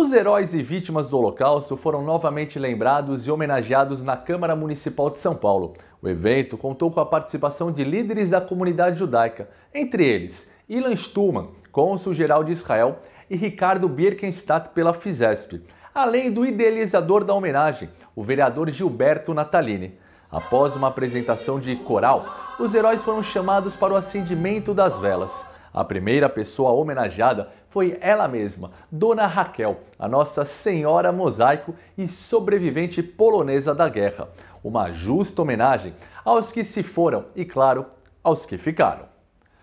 Os heróis e vítimas do Holocausto foram novamente lembrados e homenageados na Câmara Municipal de São Paulo. O evento contou com a participação de líderes da comunidade judaica, entre eles Ilan Stuman, cônsul-geral de Israel, e Ricardo Birkenstadt pela Fisesp, além do idealizador da homenagem, o vereador Gilberto Natalini. Após uma apresentação de coral, os heróis foram chamados para o acendimento das velas. A primeira pessoa homenageada foi ela mesma, Dona Raquel, a Nossa Senhora Mosaico e sobrevivente polonesa da guerra. Uma justa homenagem aos que se foram e, claro, aos que ficaram.